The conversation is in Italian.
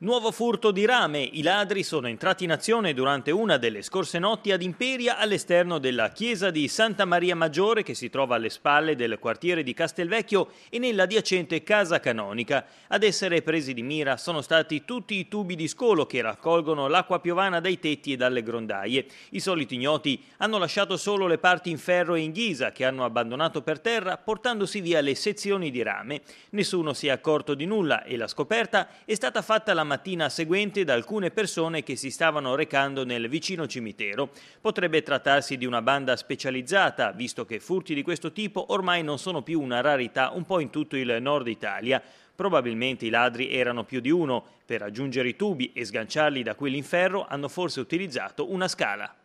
Nuovo furto di rame. I ladri sono entrati in azione durante una delle scorse notti ad Imperia all'esterno della chiesa di Santa Maria Maggiore che si trova alle spalle del quartiere di Castelvecchio e nell'adiacente Casa Canonica. Ad essere presi di mira sono stati tutti i tubi di scolo che raccolgono l'acqua piovana dai tetti e dalle grondaie. I soliti ignoti hanno lasciato solo le parti in ferro e in ghisa che hanno abbandonato per terra portandosi via le sezioni di rame. Nessuno si è accorto di nulla e la scoperta è stata fatta la mattina seguente da alcune persone che si stavano recando nel vicino cimitero. Potrebbe trattarsi di una banda specializzata, visto che furti di questo tipo ormai non sono più una rarità un po' in tutto il nord Italia. Probabilmente i ladri erano più di uno. Per raggiungere i tubi e sganciarli da quelli hanno forse utilizzato una scala.